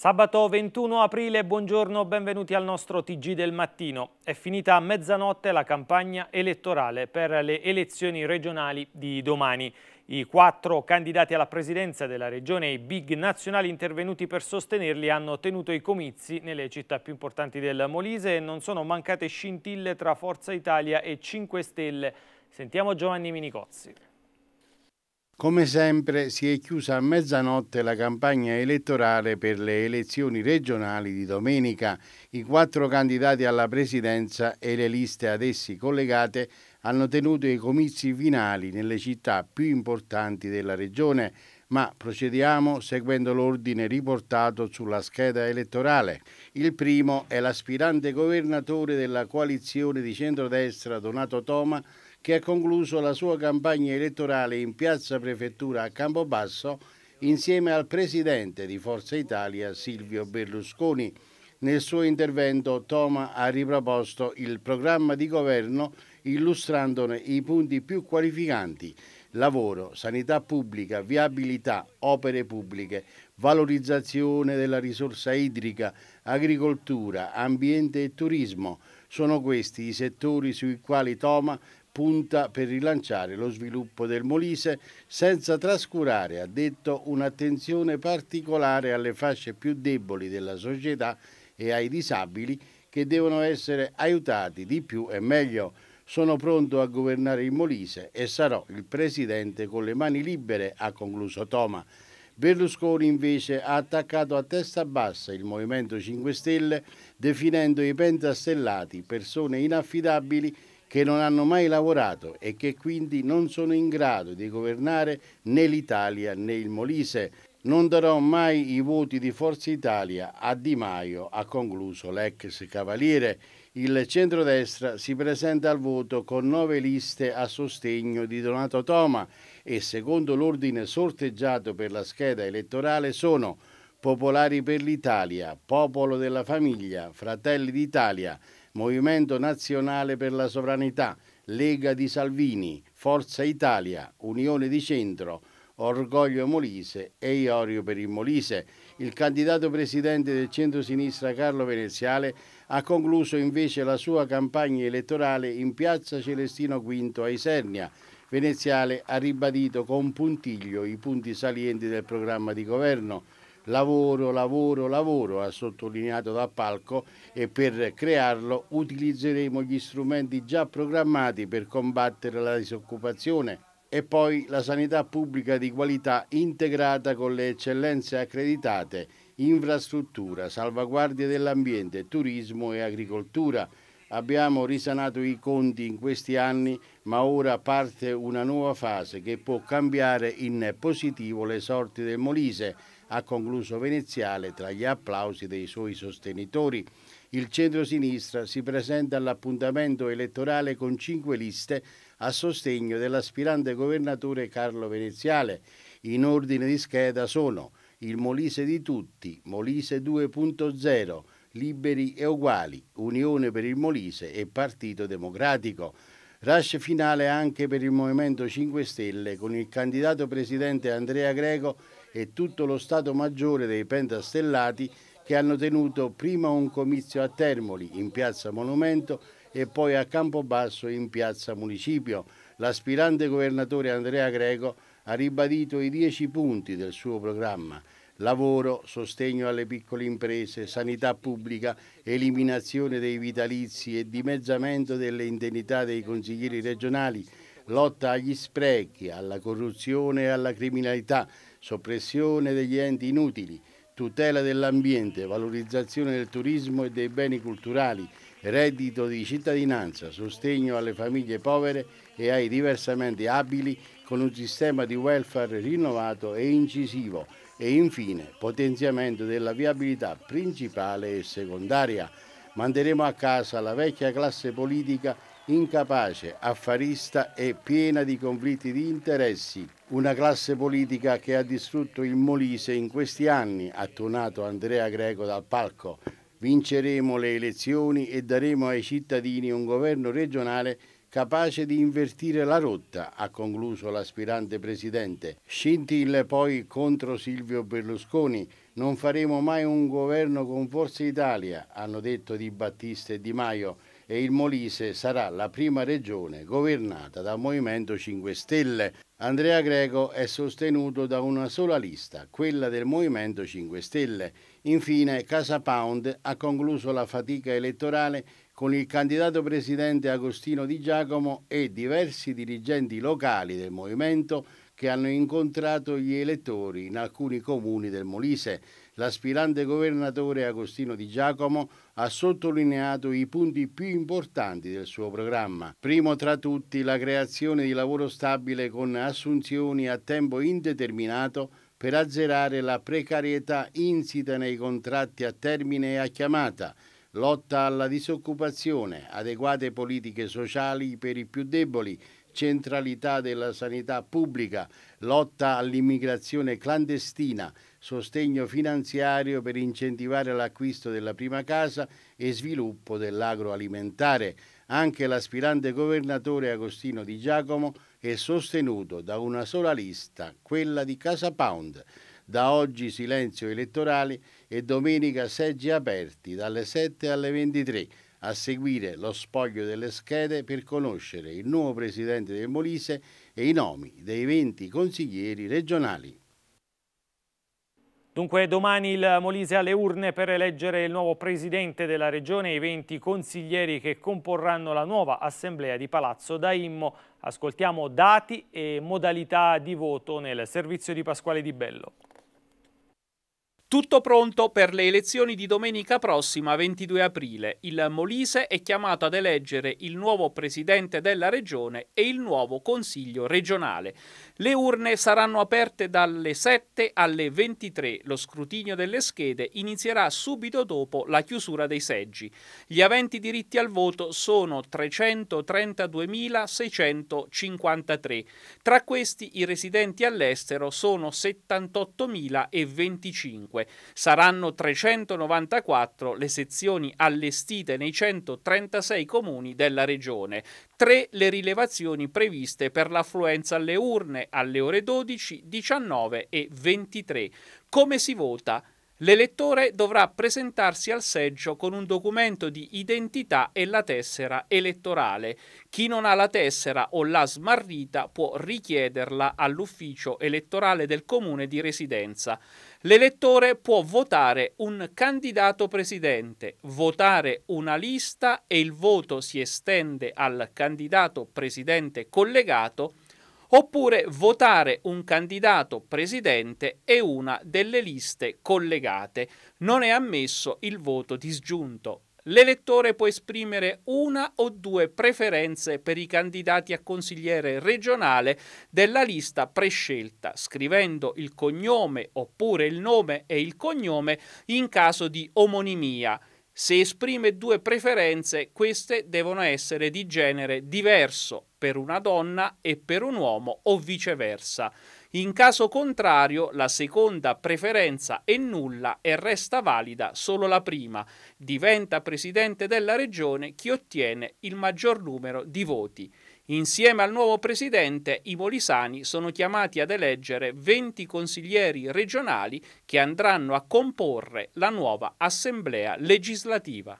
Sabato 21 aprile, buongiorno, benvenuti al nostro TG del mattino. È finita a mezzanotte la campagna elettorale per le elezioni regionali di domani. I quattro candidati alla presidenza della regione e i big nazionali intervenuti per sostenerli hanno tenuto i comizi nelle città più importanti del Molise e non sono mancate scintille tra Forza Italia e 5 Stelle. Sentiamo Giovanni Minicozzi. Come sempre si è chiusa a mezzanotte la campagna elettorale per le elezioni regionali di domenica. I quattro candidati alla presidenza e le liste ad essi collegate hanno tenuto i comizi finali nelle città più importanti della regione, ma procediamo seguendo l'ordine riportato sulla scheda elettorale. Il primo è l'aspirante governatore della coalizione di centrodestra Donato Toma che ha concluso la sua campagna elettorale in piazza prefettura a Campobasso insieme al presidente di Forza Italia Silvio Berlusconi. Nel suo intervento Toma ha riproposto il programma di governo illustrandone i punti più qualificanti lavoro, sanità pubblica, viabilità, opere pubbliche, valorizzazione della risorsa idrica, agricoltura, ambiente e turismo. Sono questi i settori sui quali Toma punta per rilanciare lo sviluppo del Molise senza trascurare, ha detto, un'attenzione particolare alle fasce più deboli della società e ai disabili che devono essere aiutati di più e meglio. Sono pronto a governare il Molise e sarò il presidente con le mani libere, ha concluso Toma. Berlusconi invece ha attaccato a testa bassa il Movimento 5 Stelle definendo i pentastellati persone inaffidabili che non hanno mai lavorato e che quindi non sono in grado di governare né l'Italia né il Molise. Non darò mai i voti di Forza Italia a Di Maio, ha concluso l'ex cavaliere. Il centrodestra si presenta al voto con nove liste a sostegno di Donato Toma e secondo l'ordine sorteggiato per la scheda elettorale sono Popolari per l'Italia, Popolo della Famiglia, Fratelli d'Italia, Movimento Nazionale per la Sovranità, Lega di Salvini, Forza Italia, Unione di Centro, Orgoglio Molise e Iorio per il Molise. Il candidato presidente del centro-sinistra Carlo Veneziale ha concluso invece la sua campagna elettorale in piazza Celestino V a Isernia. Veneziale ha ribadito con puntiglio i punti salienti del programma di governo lavoro, lavoro, lavoro, ha sottolineato da palco e per crearlo utilizzeremo gli strumenti già programmati per combattere la disoccupazione e poi la sanità pubblica di qualità integrata con le eccellenze accreditate, infrastruttura, salvaguardia dell'ambiente, turismo e agricoltura. Abbiamo risanato i conti in questi anni, ma ora parte una nuova fase che può cambiare in positivo le sorti del Molise ha concluso Veneziale tra gli applausi dei suoi sostenitori. Il centro-sinistra si presenta all'appuntamento elettorale con cinque liste a sostegno dell'aspirante governatore Carlo Veneziale. In ordine di scheda sono il Molise di tutti, Molise 2.0, Liberi e Uguali, Unione per il Molise e Partito Democratico. Rush finale anche per il Movimento 5 Stelle con il candidato presidente Andrea Greco e tutto lo Stato Maggiore dei Pentastellati che hanno tenuto prima un comizio a Termoli in piazza Monumento e poi a Campobasso in piazza Municipio. L'aspirante governatore Andrea Greco ha ribadito i dieci punti del suo programma. Lavoro, sostegno alle piccole imprese, sanità pubblica, eliminazione dei vitalizi e dimezzamento delle indennità dei consiglieri regionali, lotta agli sprechi, alla corruzione e alla criminalità, soppressione degli enti inutili, tutela dell'ambiente, valorizzazione del turismo e dei beni culturali, reddito di cittadinanza, sostegno alle famiglie povere e ai diversamente abili con un sistema di welfare rinnovato e incisivo e infine potenziamento della viabilità principale e secondaria. Manderemo a casa la vecchia classe politica incapace, affarista e piena di conflitti di interessi. Una classe politica che ha distrutto il Molise in questi anni, ha tonato Andrea Greco dal palco. Vinceremo le elezioni e daremo ai cittadini un governo regionale capace di invertire la rotta, ha concluso l'aspirante presidente. Scintille poi contro Silvio Berlusconi. Non faremo mai un governo con Forza Italia, hanno detto Di Battista e Di Maio e il Molise sarà la prima regione governata dal Movimento 5 Stelle. Andrea Greco è sostenuto da una sola lista, quella del Movimento 5 Stelle. Infine, Casa Pound ha concluso la fatica elettorale con il candidato presidente Agostino Di Giacomo e diversi dirigenti locali del movimento che hanno incontrato gli elettori in alcuni comuni del Molise l'aspirante governatore Agostino Di Giacomo ha sottolineato i punti più importanti del suo programma. Primo tra tutti la creazione di lavoro stabile con assunzioni a tempo indeterminato per azzerare la precarietà insita nei contratti a termine e a chiamata, lotta alla disoccupazione, adeguate politiche sociali per i più deboli, centralità della sanità pubblica, lotta all'immigrazione clandestina, sostegno finanziario per incentivare l'acquisto della prima casa e sviluppo dell'agroalimentare. Anche l'aspirante governatore Agostino Di Giacomo è sostenuto da una sola lista, quella di Casa Pound. Da oggi silenzio elettorale e domenica seggi aperti dalle 7 alle 23 a seguire lo spoglio delle schede per conoscere il nuovo presidente del Molise e i nomi dei 20 consiglieri regionali. Dunque domani il Molise alle urne per eleggere il nuovo presidente della regione e i 20 consiglieri che comporranno la nuova assemblea di Palazzo Daimmo. Ascoltiamo dati e modalità di voto nel servizio di Pasquale Di Bello. Tutto pronto per le elezioni di domenica prossima 22 aprile. Il Molise è chiamato ad eleggere il nuovo presidente della regione e il nuovo consiglio regionale. Le urne saranno aperte dalle 7 alle 23. Lo scrutinio delle schede inizierà subito dopo la chiusura dei seggi. Gli aventi diritti al voto sono 332.653. Tra questi i residenti all'estero sono 78.025 dunque saranno 394 le sezioni allestite nei 136 comuni della regione, tre le rilevazioni previste per l'affluenza alle urne alle ore 12, 19 e 23. Come si vota? L'elettore dovrà presentarsi al seggio con un documento di identità e la tessera elettorale. Chi non ha la tessera o l'ha smarrita può richiederla all'ufficio elettorale del comune di residenza. L'elettore può votare un candidato presidente, votare una lista e il voto si estende al candidato presidente collegato oppure votare un candidato presidente e una delle liste collegate. Non è ammesso il voto disgiunto. L'elettore può esprimere una o due preferenze per i candidati a consigliere regionale della lista prescelta, scrivendo il cognome oppure il nome e il cognome in caso di omonimia. Se esprime due preferenze, queste devono essere di genere diverso per una donna e per un uomo o viceversa. In caso contrario, la seconda preferenza è nulla e resta valida solo la prima. Diventa presidente della regione chi ottiene il maggior numero di voti. Insieme al nuovo presidente, i molisani sono chiamati ad eleggere 20 consiglieri regionali che andranno a comporre la nuova assemblea legislativa.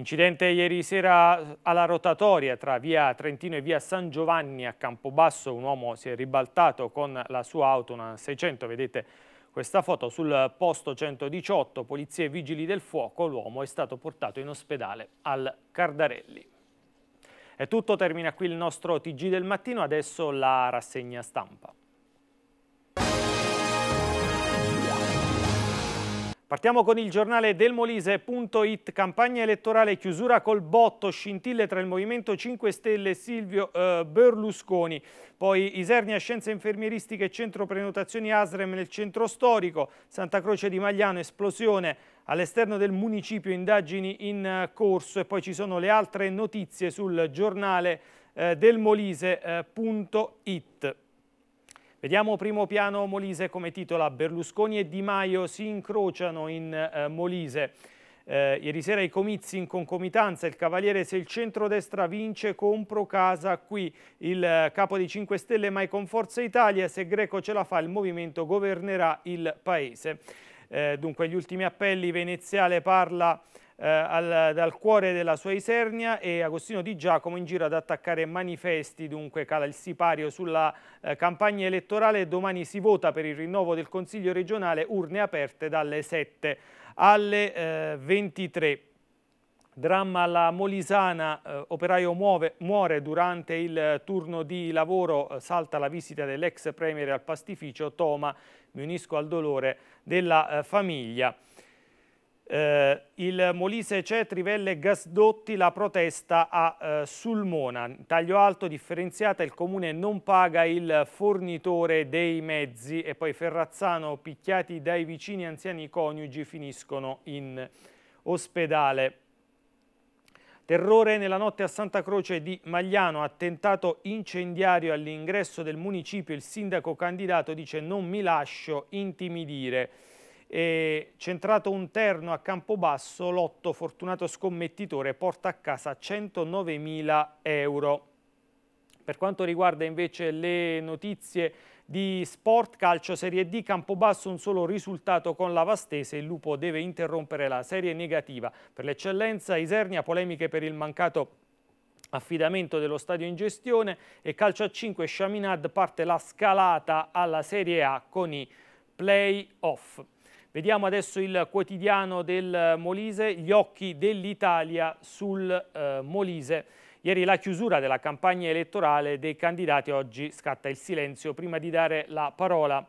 Incidente ieri sera alla rotatoria tra via Trentino e via San Giovanni a Campobasso. Un uomo si è ribaltato con la sua auto, una 600, vedete questa foto. Sul posto 118, polizie e vigili del fuoco, l'uomo è stato portato in ospedale al Cardarelli. È tutto, termina qui il nostro TG del mattino, adesso la rassegna stampa. Partiamo con il giornale delmolise.it, campagna elettorale chiusura col botto, scintille tra il Movimento 5 Stelle e Silvio eh, Berlusconi, poi Isernia Scienze Infermieristiche Centro Prenotazioni Asrem nel centro storico, Santa Croce di Magliano, esplosione all'esterno del municipio, indagini in eh, corso e poi ci sono le altre notizie sul giornale eh, del Molise.it. Eh, Vediamo primo piano Molise come titola Berlusconi e Di Maio si incrociano in eh, Molise. Eh, ieri sera i comizi in concomitanza, il Cavaliere se il centrodestra vince compro casa qui, il eh, capo dei 5 Stelle mai con Forza Italia, se Greco ce la fa il movimento governerà il paese. Eh, dunque gli ultimi appelli, Veneziale parla eh, al, dal cuore della sua Isernia e Agostino Di Giacomo in giro ad attaccare manifesti, dunque cala il sipario sulla eh, campagna elettorale, domani si vota per il rinnovo del Consiglio regionale, urne aperte dalle 7 alle eh, 23. Dramma alla Molisana, eh, operaio muove, muore durante il turno di lavoro, eh, salta la visita dell'ex premier al pastificio Toma, mi unisco al dolore della eh, famiglia. Eh, il Molise c'è, Trivelle Gasdotti, la protesta a eh, Sulmona. Taglio alto, differenziata, il comune non paga il fornitore dei mezzi e poi Ferrazzano, picchiati dai vicini anziani coniugi, finiscono in ospedale. Terrore nella notte a Santa Croce di Magliano, attentato incendiario all'ingresso del municipio. Il sindaco candidato dice non mi lascio intimidire e centrato un terno a Campobasso, l'otto fortunato scommettitore porta a casa 109.000 euro. Per quanto riguarda invece le notizie di sport, calcio Serie D, Campobasso un solo risultato con la Vastese, il Lupo deve interrompere la serie negativa. Per l'eccellenza Isernia, polemiche per il mancato affidamento dello stadio in gestione e calcio a 5 Chaminade parte la scalata alla Serie A con i play-off. Vediamo adesso il quotidiano del Molise, gli occhi dell'Italia sul eh, Molise. Ieri la chiusura della campagna elettorale dei candidati, oggi scatta il silenzio prima di dare la parola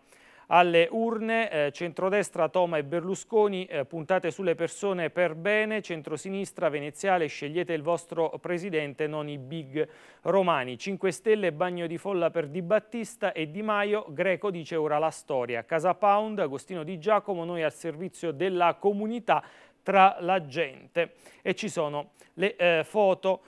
alle urne, eh, centrodestra Toma e Berlusconi, eh, puntate sulle persone per bene, centrosinistra veneziale, scegliete il vostro presidente, non i big romani. 5 Stelle, bagno di folla per Di Battista e Di Maio, Greco dice ora la storia. Casa Pound, Agostino Di Giacomo, noi al servizio della comunità tra la gente. E ci sono le eh, foto.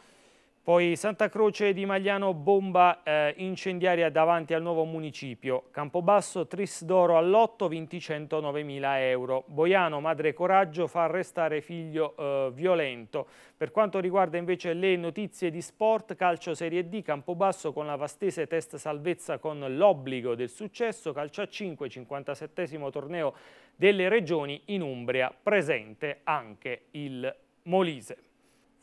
Poi Santa Croce di Magliano bomba eh, incendiaria davanti al nuovo municipio. Campobasso Tris d'oro all'otto vinti 109.000 euro. Boiano madre coraggio fa arrestare figlio eh, violento. Per quanto riguarda invece le notizie di sport, calcio Serie D, Campobasso con la Vastese test salvezza con l'obbligo del successo, calcio a 5, 57 torneo delle regioni in Umbria, presente anche il Molise.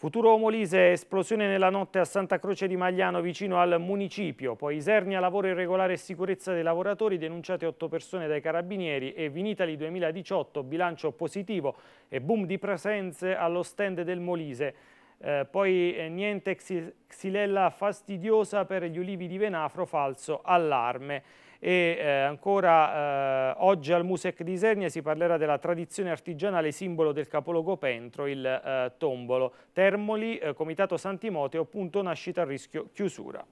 Futuro Molise, esplosione nella notte a Santa Croce di Magliano vicino al municipio, poi Isernia, lavoro irregolare e sicurezza dei lavoratori, denunciate 8 persone dai carabinieri e Vinitali 2018, bilancio positivo e boom di presenze allo stand del Molise. Eh, poi eh, niente xilella fastidiosa per gli ulivi di Venafro, falso allarme e eh, ancora eh, oggi al Musec di Isernia si parlerà della tradizione artigianale simbolo del capoluogo Pentro, il eh, tombolo. Termoli, eh, Comitato Santimoteo, punto nascita a rischio chiusura.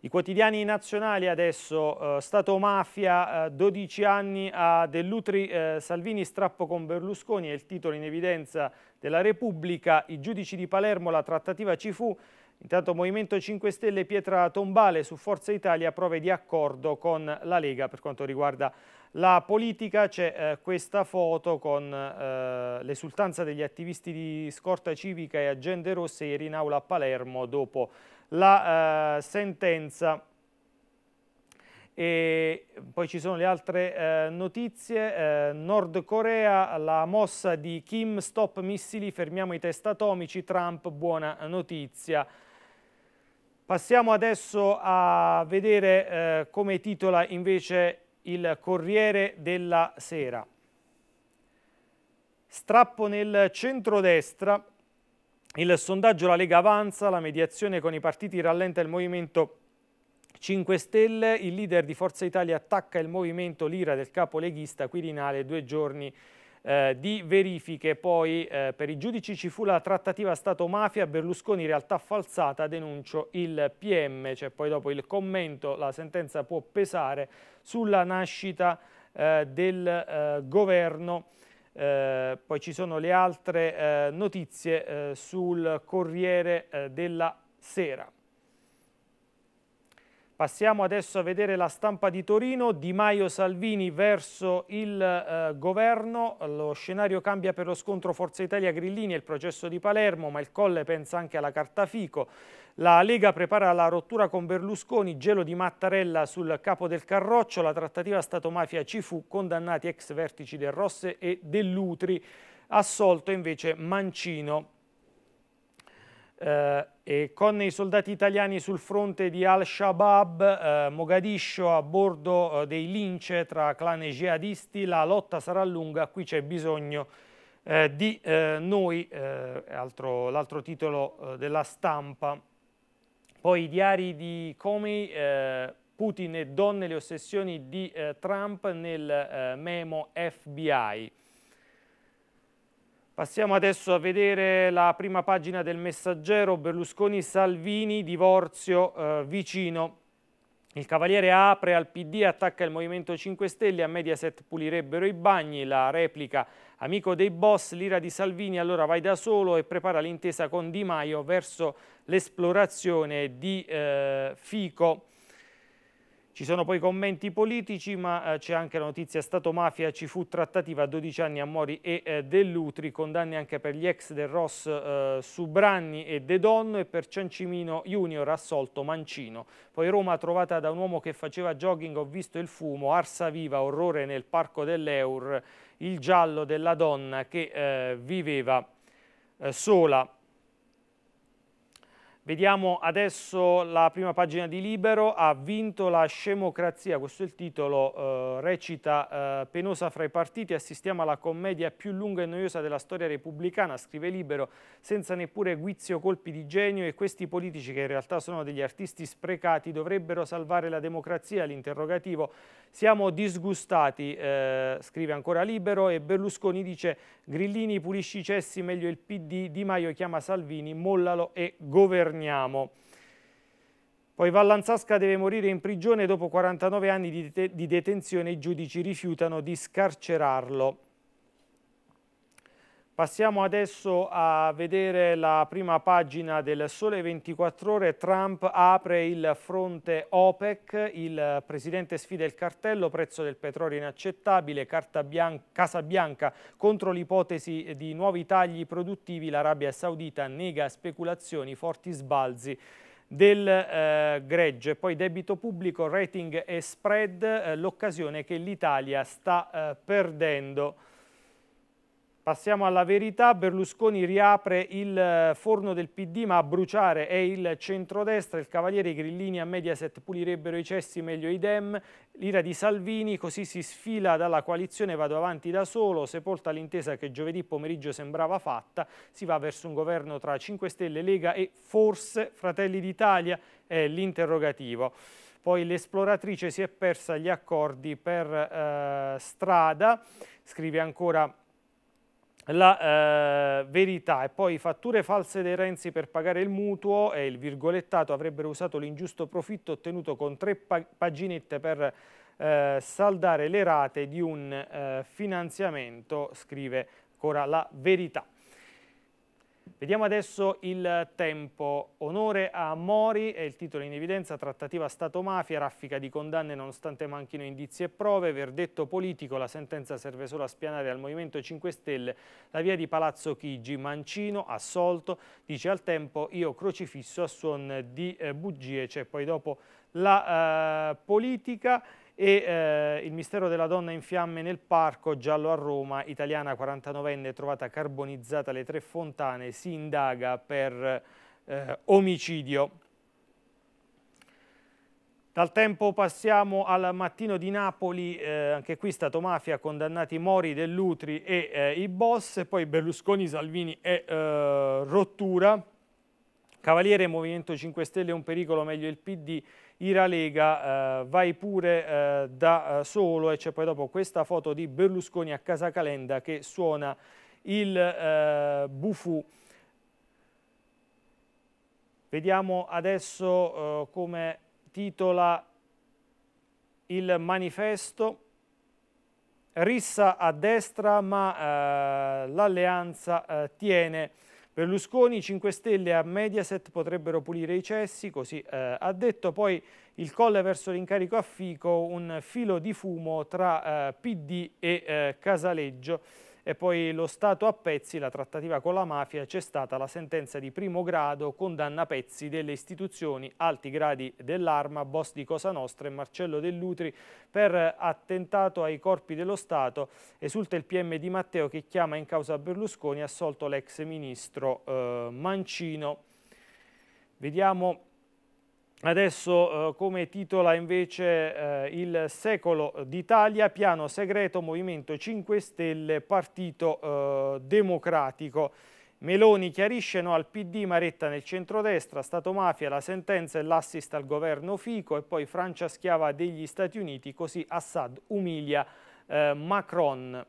I quotidiani nazionali adesso, eh, Stato Mafia, 12 eh, anni a Dell'Utri, Salvini strappo con Berlusconi, è il titolo in evidenza della Repubblica, i giudici di Palermo, la trattativa ci fu, Intanto Movimento 5 Stelle Pietra Tombale su Forza Italia prove di accordo con la Lega per quanto riguarda la politica. C'è eh, questa foto con eh, l'esultanza degli attivisti di scorta civica e agende rosse ieri in aula a Palermo dopo la eh, sentenza e poi ci sono le altre eh, notizie, eh, Nord Corea, la mossa di Kim, stop missili, fermiamo i test atomici, Trump, buona notizia. Passiamo adesso a vedere eh, come titola invece il Corriere della Sera. Strappo nel centrodestra, il sondaggio La Lega avanza, la mediazione con i partiti rallenta il movimento 5 Stelle, il leader di Forza Italia attacca il movimento Lira del capo leghista Quirinale due giorni eh, di verifiche. Poi eh, per i giudici ci fu la trattativa Stato-mafia, Berlusconi realtà falsata, denuncio il PM. Cioè, poi dopo il commento, la sentenza può pesare sulla nascita eh, del eh, governo. Eh, poi ci sono le altre eh, notizie sul Corriere della Sera. Passiamo adesso a vedere la stampa di Torino, Di Maio Salvini verso il eh, governo, lo scenario cambia per lo scontro Forza Italia-Grillini e il processo di Palermo, ma il Colle pensa anche alla carta Fico. La Lega prepara la rottura con Berlusconi, gelo di Mattarella sul capo del Carroccio, la trattativa Stato-Mafia ci fu, condannati ex vertici del Rosse e dell'Utri, assolto invece Mancino eh, e con i soldati italiani sul fronte di Al-Shabaab, eh, Mogadiscio a bordo eh, dei lince tra clan e jihadisti, la lotta sarà lunga, qui c'è bisogno eh, di eh, noi, eh, l'altro titolo della stampa. Poi i diari di Comey, Putin e donne, le ossessioni di Trump nel memo FBI. Passiamo adesso a vedere la prima pagina del messaggero Berlusconi-Salvini, divorzio eh, vicino. Il Cavaliere apre al PD, attacca il Movimento 5 Stelle, a Mediaset pulirebbero i bagni, la replica amico dei boss, l'ira di Salvini, allora vai da solo e prepara l'intesa con Di Maio verso l'esplorazione di eh, Fico. Ci sono poi commenti politici, ma eh, c'è anche la notizia Stato Mafia, ci fu trattativa a 12 anni a Mori e eh, Dell'Utri, condanni anche per gli ex del Ross eh, Subranni e De Donno e per Ciancimino Junior assolto Mancino. Poi Roma trovata da un uomo che faceva jogging, ho visto il fumo, arsa viva, orrore nel parco dell'Eur, il giallo della donna che eh, viveva eh, sola. Vediamo adesso la prima pagina di Libero, ha vinto la scemocrazia, questo è il titolo, eh, recita eh, penosa fra i partiti, assistiamo alla commedia più lunga e noiosa della storia repubblicana, scrive Libero, senza neppure guizio colpi di genio e questi politici che in realtà sono degli artisti sprecati dovrebbero salvare la democrazia, l'interrogativo. Siamo disgustati, eh, scrive ancora Libero e Berlusconi dice Grillini pulisci i cessi, meglio il PD, Di Maio chiama Salvini, mollalo e governiamo torniamo. Poi Vallanzasca deve morire in prigione dopo 49 anni di, det di detenzione, i giudici rifiutano di scarcerarlo. Passiamo adesso a vedere la prima pagina del Sole 24 Ore. Trump apre il fronte OPEC, il presidente sfida il cartello, prezzo del petrolio inaccettabile, bianca, Casa Bianca contro l'ipotesi di nuovi tagli produttivi, l'Arabia Saudita nega speculazioni, forti sbalzi del eh, greggio e poi debito pubblico, rating e spread, eh, l'occasione che l'Italia sta eh, perdendo. Passiamo alla verità, Berlusconi riapre il eh, forno del PD ma a bruciare è il centrodestra, il Cavaliere i Grillini a Mediaset pulirebbero i cessi meglio i Dem, l'ira di Salvini, così si sfila dalla coalizione vado avanti da solo, sepolta l'intesa che giovedì pomeriggio sembrava fatta, si va verso un governo tra 5 Stelle, Lega e forse Fratelli d'Italia è l'interrogativo. Poi l'esploratrice si è persa gli accordi per eh, strada, scrive ancora la eh, verità e poi fatture false dei Renzi per pagare il mutuo e il virgolettato avrebbero usato l'ingiusto profitto ottenuto con tre pag paginette per eh, saldare le rate di un eh, finanziamento, scrive ancora la verità. Vediamo adesso il tempo. Onore a Mori è il titolo in evidenza, trattativa Stato-mafia, raffica di condanne nonostante manchino indizi e prove, verdetto politico, la sentenza serve solo a spianare al Movimento 5 Stelle la via di Palazzo Chigi, Mancino, assolto, dice al tempo io crocifisso a suon di eh, bugie, c'è poi dopo la eh, politica e eh, il mistero della donna in fiamme nel parco, giallo a Roma, italiana 49enne trovata carbonizzata alle tre fontane, si indaga per eh, omicidio. Dal tempo passiamo al mattino di Napoli, eh, anche qui Stato Mafia, condannati Mori, Dell'Utri e eh, i boss, poi Berlusconi, Salvini e eh, Rottura. Cavaliere, Movimento 5 Stelle, un pericolo, meglio il PD, Ira Lega, eh, vai pure eh, da eh, solo e c'è poi dopo questa foto di Berlusconi a Casa Calenda che suona il eh, bufù. Vediamo adesso eh, come titola il manifesto. Rissa a destra ma eh, l'alleanza eh, tiene. Berlusconi, 5 Stelle a Mediaset potrebbero pulire i cessi, così eh, ha detto poi il colle verso l'incarico a Fico, un filo di fumo tra eh, PD e eh, Casaleggio. E poi lo Stato a Pezzi, la trattativa con la mafia, c'è stata la sentenza di primo grado, condanna Pezzi delle istituzioni, alti gradi dell'arma, boss di Cosa Nostra e Marcello Dell'Utri per attentato ai corpi dello Stato. Esulta il PM di Matteo che chiama in causa Berlusconi, assolto l'ex ministro eh, Mancino. Vediamo Adesso eh, come titola invece eh, il secolo d'Italia, piano segreto, Movimento 5 Stelle, Partito eh, Democratico. Meloni chiarisce no al PD, Maretta nel centrodestra, Stato Mafia, la sentenza e l'assist al governo Fico e poi Francia schiava degli Stati Uniti, così Assad umilia eh, Macron.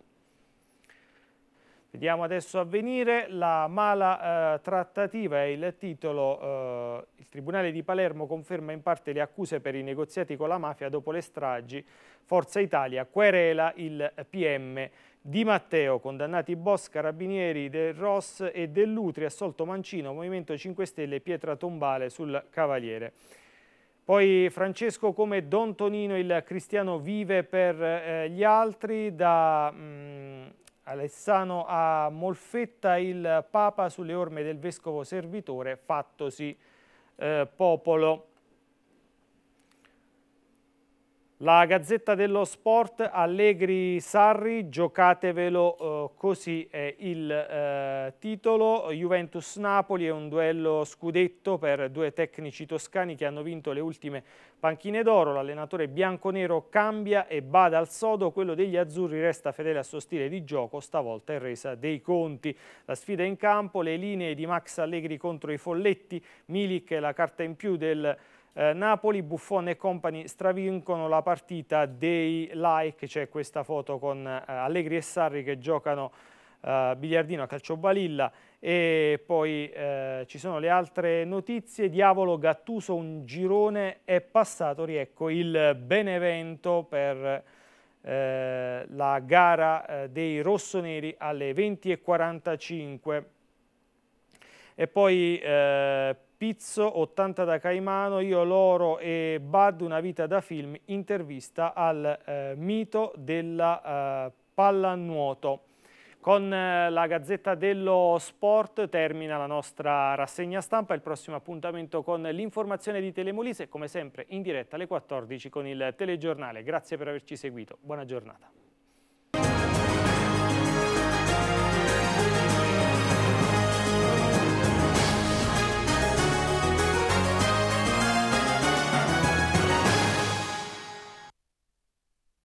Vediamo adesso avvenire la mala eh, trattativa e il titolo eh, Il Tribunale di Palermo conferma in parte le accuse per i negoziati con la mafia dopo le stragi. Forza Italia querela il PM Di Matteo, condannati Boss, Carabinieri, Del Ross e Dell'Utri, assolto Mancino, Movimento 5 Stelle, pietra tombale sul Cavaliere. Poi Francesco come Don Tonino il cristiano vive per eh, gli altri da mh, mm, Alessano a Molfetta il Papa sulle orme del Vescovo Servitore fattosi eh, popolo. La Gazzetta dello Sport, Allegri Sarri, giocatevelo eh, così è il eh, titolo. Juventus-Napoli è un duello scudetto per due tecnici toscani che hanno vinto le ultime panchine d'oro. L'allenatore bianconero cambia e bada al sodo, quello degli azzurri resta fedele al suo stile di gioco, stavolta in resa dei conti. La sfida in campo, le linee di Max Allegri contro i folletti, Milik è la carta in più del eh, Napoli, Buffon e compagni stravincono la partita dei like, c'è questa foto con eh, Allegri e Sarri che giocano eh, biliardino a calciobalilla e poi eh, ci sono le altre notizie, Diavolo, Gattuso, un girone è passato, riecco il Benevento per eh, la gara dei rossoneri alle 20.45 e poi eh, Pizzo, 80 da Caimano, Io Loro e Bad, una vita da film, intervista al eh, mito della eh, pallanuoto. Con eh, la Gazzetta dello Sport termina la nostra rassegna stampa, il prossimo appuntamento con l'informazione di Telemolise, come sempre in diretta alle 14 con il telegiornale. Grazie per averci seguito, buona giornata.